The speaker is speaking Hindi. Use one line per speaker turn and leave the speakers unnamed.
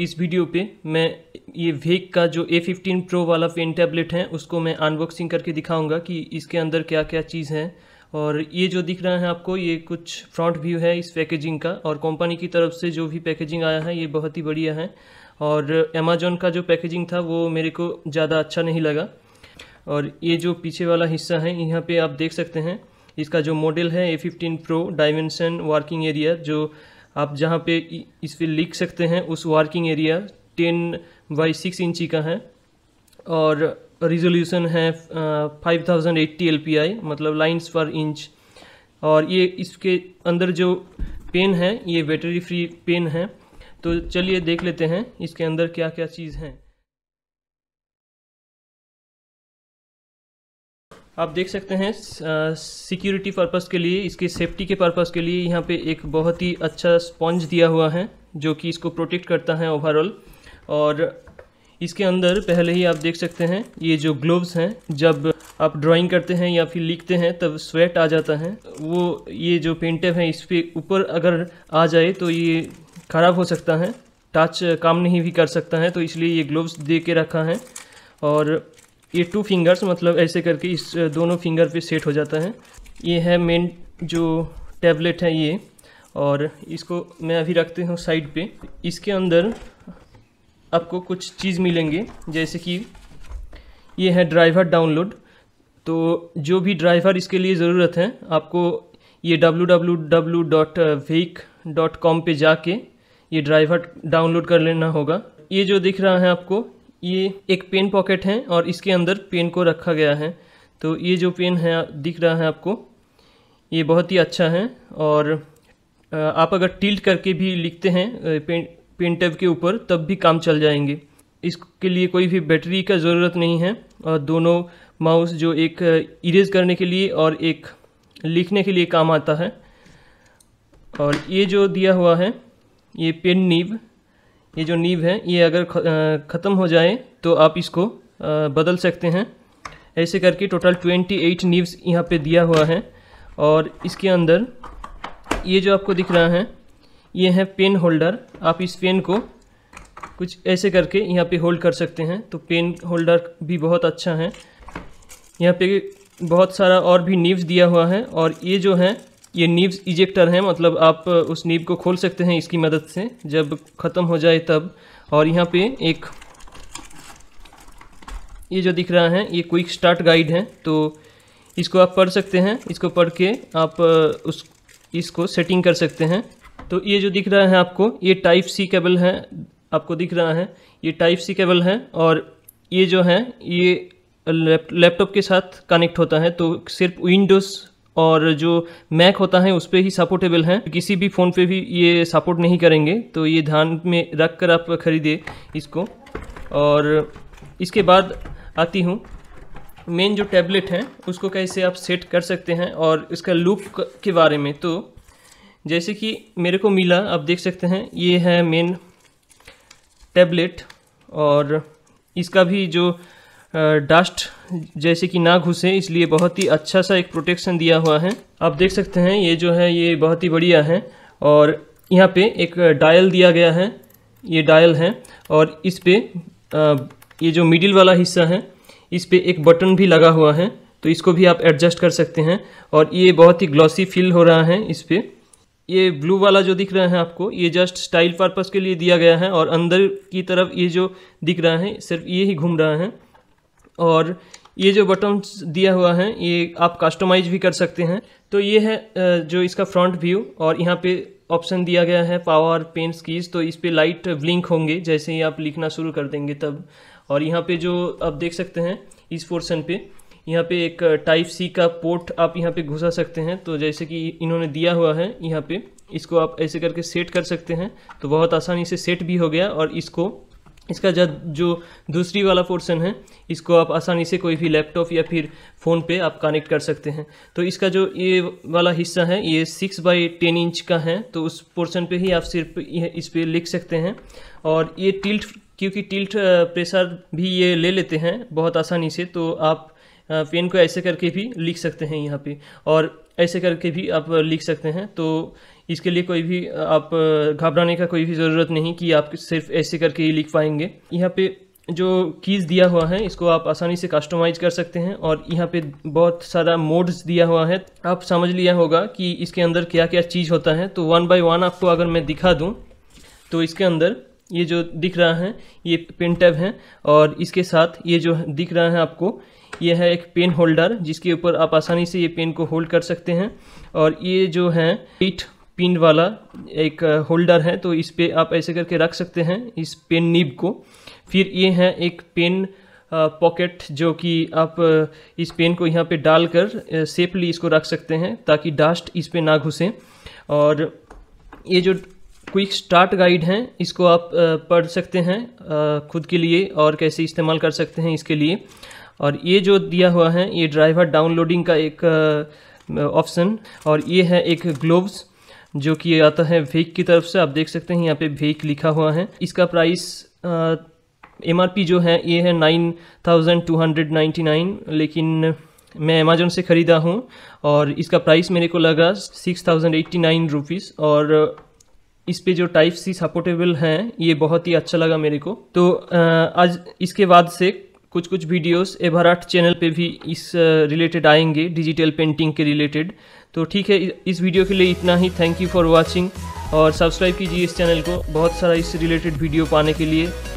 इस वीडियो पे मैं ये वेक का जो A15 Pro वाला पेन टैबलेट है उसको मैं अनबॉक्सिंग करके दिखाऊंगा कि इसके अंदर क्या क्या चीज़ है और ये जो दिख रहा है आपको ये कुछ फ्रंट व्यू है इस पैकेजिंग का और कंपनी की तरफ से जो भी पैकेजिंग आया है ये बहुत ही बढ़िया है और अमेजोन का जो पैकेजिंग था वो मेरे को ज़्यादा अच्छा नहीं लगा और ये जो पीछे वाला हिस्सा है यहाँ पे आप देख सकते हैं इसका जो मॉडल है A fifteen pro dimension working area जो आप जहाँ पे इस पर लिख सकते हैं उस working area ten by six inch का है और रिजोल्यूशन है five thousand eighty L P I मतलब लाइन्स पर इंच और ये इसके अंदर जो पेन है ये बैटरी फ्री पेन है तो चलिए देख लेते हैं इसके अंदर क्या क्या चीज़ हैं आप देख सकते हैं सिक्योरिटी पर्पस के लिए इसके सेफ्टी के पर्पस के लिए यहाँ पे एक बहुत ही अच्छा स्पॉन्ज दिया हुआ है जो कि इसको प्रोटेक्ट करता है ओवरऑल और इसके अंदर पहले ही आप देख सकते हैं ये जो ग्लोव्स हैं जब आप ड्राइंग करते हैं या फिर लिखते हैं तब स्वेट आ जाता है वो ये जो पेंटिव है इस पर ऊपर अगर आ जाए तो ये ख़राब हो सकता है टच काम नहीं भी कर सकता है तो इसलिए ये ग्लोव्स दे के रखा है और ये टू फिंगर्स मतलब ऐसे करके इस दोनों फिंगर पे सेट हो जाता है ये है मेन जो टैबलेट है ये और इसको मैं अभी रखते हूँ साइड पे इसके अंदर आपको कुछ चीज़ मिलेंगे जैसे कि ये है ड्राइवर डाउनलोड तो जो भी ड्राइवर इसके लिए ज़रूरत है आपको ये www.vehic.com पे जाके ये ड्राइवर डाउनलोड कर लेना होगा ये जो दिख रहा है आपको ये एक पेन पॉकेट है और इसके अंदर पेन को रखा गया है तो ये जो पेन है दिख रहा है आपको ये बहुत ही अच्छा है और आप अगर टिल्ट करके भी लिखते हैं पेन पेन टैब के ऊपर तब भी काम चल जाएंगे इसके लिए कोई भी बैटरी का ज़रूरत नहीं है और दोनों माउस जो एक इरेज करने के लिए और एक लिखने के लिए काम आता है और ये जो दिया हुआ है ये पेन नीब ये जो नीव है ये अगर ख़त्म हो जाए तो आप इसको बदल सकते हैं ऐसे करके टोटल ट्वेंटी एट नीव्स यहाँ पर दिया हुआ है और इसके अंदर ये जो आपको दिख रहा है ये है पेन होल्डर आप इस पेन को कुछ ऐसे करके यहाँ पे होल्ड कर सकते हैं तो पेन होल्डर भी बहुत अच्छा है यहाँ पे बहुत सारा और भी नीव्स दिया हुआ है और ये जो है ये नीब्स इजेक्टर हैं मतलब आप उस नीब को खोल सकते हैं इसकी मदद से जब ख़त्म हो जाए तब और यहाँ पे एक ये जो दिख रहा है ये क्विक स्टार्ट गाइड है तो इसको आप पढ़ सकते हैं इसको पढ़ के आप उस इसको सेटिंग कर सकते हैं तो ये जो दिख रहा है आपको ये टाइप सी केबल है आपको दिख रहा है ये टाइप सी केबल है और ये जो है ये लैपटॉप के साथ कनेक्ट होता है तो सिर्फ विंडोज़ और जो मैक होता है उस पर ही सपोर्टेबल हैं किसी भी फ़ोन पे भी ये सपोर्ट नहीं करेंगे तो ये ध्यान में रख कर आप ख़रीदे इसको और इसके बाद आती हूँ मेन जो टैबलेट है उसको कैसे आप सेट कर सकते हैं और इसका लुक के बारे में तो जैसे कि मेरे को मिला आप देख सकते हैं ये है मेन टैबलेट और इसका भी जो डस्ट जैसे कि ना घुसे इसलिए बहुत ही अच्छा सा एक प्रोटेक्शन दिया हुआ है आप देख सकते हैं ये जो है ये बहुत ही बढ़िया है और यहाँ पे एक डायल दिया गया है ये डायल है और इस पर ये जो मिडिल वाला हिस्सा है इस पर एक बटन भी लगा हुआ है तो इसको भी आप एडजस्ट कर सकते हैं और ये बहुत ही ग्लॉसी फील हो रहा है इस पर ये ब्लू वाला जो दिख रहा है आपको ये जस्ट स्टाइल पर्पज़ के लिए दिया गया है और अंदर की तरफ ये जो दिख रहा है सिर्फ ये ही घूम रहा है और ये जो बटन्स दिया हुआ है ये आप कस्टमाइज भी कर सकते हैं तो ये है जो इसका फ्रंट व्यू और यहाँ पे ऑप्शन दिया गया है पावर पेंट्स कीज तो इस पर लाइट ब्लिंक होंगे जैसे ही आप लिखना शुरू कर देंगे तब और यहाँ पे जो आप देख सकते हैं इस पोर्सन पे यहाँ पे एक टाइप सी का पोर्ट आप यहाँ पे घुसा सकते हैं तो जैसे कि इन्होंने दिया हुआ है यहाँ पे इसको आप ऐसे करके सेट कर सकते हैं तो बहुत आसानी से सेट भी हो गया और इसको इसका जब जो दूसरी वाला पोर्सन है इसको आप आसानी से कोई भी लैपटॉप या फिर फ़ोन पे आप कनेक्ट कर सकते हैं तो इसका जो ये वाला हिस्सा है ये सिक्स बाई टेन इंच का है तो उस पोर्सन पे ही आप सिर्फ इस पर लिख सकते हैं और ये टिल्ट क्योंकि टिल्ट प्रेशर भी ये ले लेते हैं बहुत आसानी से तो आप पेन को ऐसे करके भी लिख सकते हैं यहाँ पे और ऐसे करके भी आप लिख सकते हैं तो इसके लिए कोई भी आप घबराने का कोई भी ज़रूरत नहीं कि आप सिर्फ ऐसे करके ही लिख पाएंगे यहाँ पे जो कीज़ दिया हुआ है इसको आप आसानी से कस्टमाइज कर सकते हैं और यहाँ पे बहुत सारा मोड्स दिया हुआ है आप समझ लिया होगा कि इसके अंदर क्या क्या चीज़ होता है तो वन बाय वन आपको अगर मैं दिखा दूँ तो इसके अंदर ये जो दिख रहा है ये पेन टैब है और इसके साथ ये जो दिख रहा है आपको ये है एक पेन होल्डर जिसके ऊपर आप आसानी से ये पेन को होल्ड कर सकते हैं और ये जो है पीठ पिन वाला एक होल्डर uh, है तो इस पर आप ऐसे करके रख सकते हैं इस पेन निब को फिर ये है एक पेन पॉकेट uh, जो कि आप uh, इस पेन को यहाँ पे डालकर सेफली इसको रख सकते हैं ताकि डस्ट इस पे ना घुसे और ये जो क्विक स्टार्ट गाइड हैं इसको आप पढ़ सकते हैं खुद के लिए और कैसे इस्तेमाल कर सकते हैं इसके लिए और ये जो दिया हुआ है ये ड्राइवर डाउनलोडिंग का एक ऑप्शन और ये है एक ग्लोव्स जो कि आता है वेक की तरफ से आप देख सकते हैं यहाँ पे वेक लिखा हुआ है इसका प्राइस एम जो है ये है nine thousand two hundred ninety nine लेकिन मैं अमेजोन से ख़रीदा हूँ और इसका प्राइस मेरे को लगा six thousand eighty nine rupees और इस पे जो टाइप सी सपोर्टेबल हैं ये बहुत ही अच्छा लगा मेरे को तो आज इसके बाद से कुछ कुछ वीडियोस एभराट चैनल पे भी इस रिलेटेड आएंगे डिजिटल पेंटिंग के रिलेटेड तो ठीक है इस वीडियो के लिए इतना ही थैंक यू फॉर वाचिंग और सब्सक्राइब कीजिए इस चैनल को बहुत सारा इस रिलेटेड वीडियो पाने के लिए